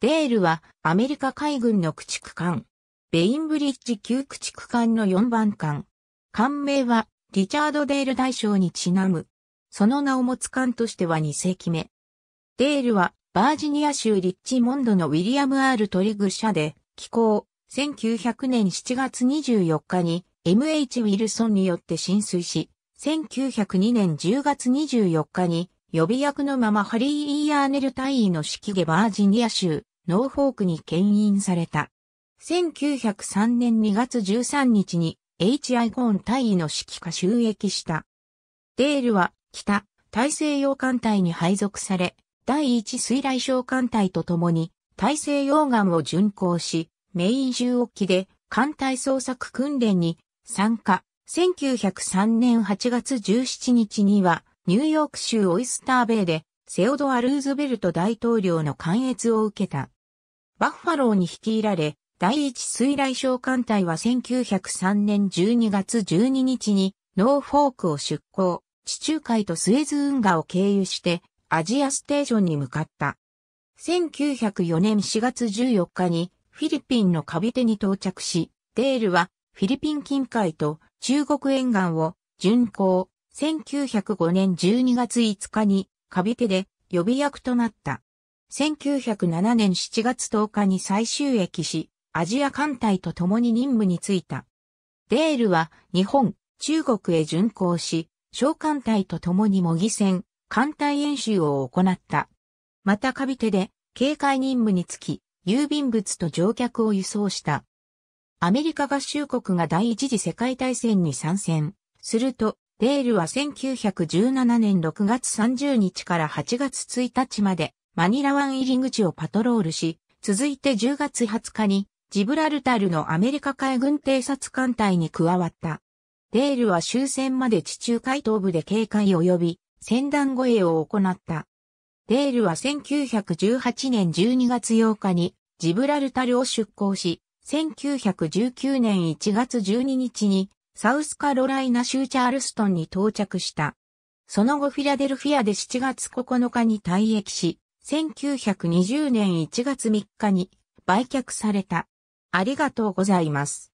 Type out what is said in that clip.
デールはアメリカ海軍の駆逐艦。ベインブリッジ旧駆逐艦の4番艦。艦名はリチャード・デール大将にちなむ。その名を持つ艦としては2世紀目。デールはバージニア州リッチモンドのウィリアム・アール・トリグ社で寄港。1900年7月24日に MH ウィルソンによって浸水し、1902年10月24日に予備役のままハリー・イーアーネル大尉の指揮下バージニア州ノーフォークに牽引された。1903年2月13日に H.I. コーン大尉の指揮下収益した。デールは北大西洋艦隊に配属され、第一水雷小艦隊と共に大西洋岸を巡航し、メイン州沖で艦隊捜索訓練に参加。1903年8月17日にはニューヨーク州オイスターベイでセオドア・ルーズベルト大統領の観閲を受けた。バッファローに率いられ、第一水雷小艦隊は1903年12月12日にノーフォークを出港、地中海とスエズ運河を経由してアジアステーションに向かった。1904年4月14日にフィリピンのカビテに到着し、デールはフィリピン近海と中国沿岸を巡航、1905年12月5日にカビテで予備役となった。1907年7月10日に再収益し、アジア艦隊と共に任務に就いた。デールは日本、中国へ巡航し、小艦隊と共に模擬戦、艦隊演習を行った。またカビテで警戒任務につき、郵便物と乗客を輸送した。アメリカ合衆国が第一次世界大戦に参戦。すると、デールは1917年6月30日から8月1日までマニラ湾入り口をパトロールし、続いて10月20日にジブラルタルのアメリカ海軍偵察艦隊に加わった。デールは終戦まで地中海東部で警戒及び戦団護衛を行った。デールは1918年12月8日にジブラルタルを出港し、1919年1月12日にサウスカロライナ州チャールストンに到着した。その後フィラデルフィアで7月9日に退役し、1920年1月3日に売却された。ありがとうございます。